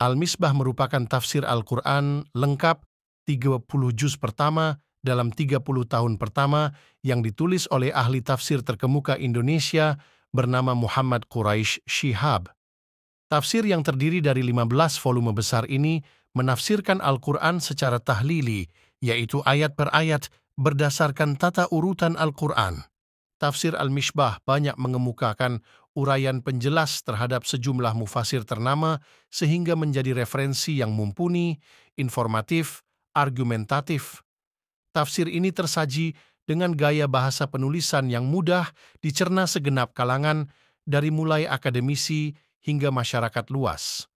Al-Misbah merupakan tafsir Al-Quran lengkap 30 juz pertama dalam 30 tahun pertama yang ditulis oleh ahli tafsir terkemuka Indonesia bernama Muhammad Quraisy Shihab. Tafsir yang terdiri dari 15 volume besar ini menafsirkan Al-Quran secara tahlili, yaitu ayat per ayat berdasarkan tata urutan Al-Quran. Tafsir Al-Mishbah banyak mengemukakan uraian penjelas terhadap sejumlah mufasir ternama sehingga menjadi referensi yang mumpuni, informatif, argumentatif. Tafsir ini tersaji dengan gaya bahasa penulisan yang mudah dicerna segenap kalangan dari mulai akademisi hingga masyarakat luas.